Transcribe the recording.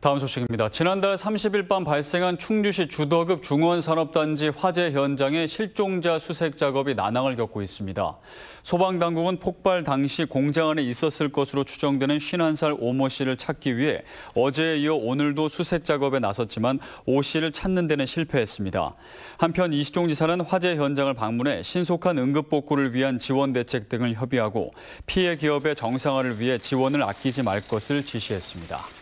다음 소식입니다. 지난달 30일 밤 발생한 충주시 주덕읍 중원산업단지 화재 현장의 실종자 수색 작업이 난항을 겪고 있습니다. 소방당국은 폭발 당시 공장 안에 있었을 것으로 추정되는 51살 오모 씨를 찾기 위해 어제에 이어 오늘도 수색 작업에 나섰지만 오 씨를 찾는 데는 실패했습니다. 한편 이시종 지사는 화재 현장을 방문해 신속한 응급복구를 위한 지원 대책 등을 협의하고 피해 기업의 정상화를 위해 지원을 아끼지 말 것을 지시했습니다.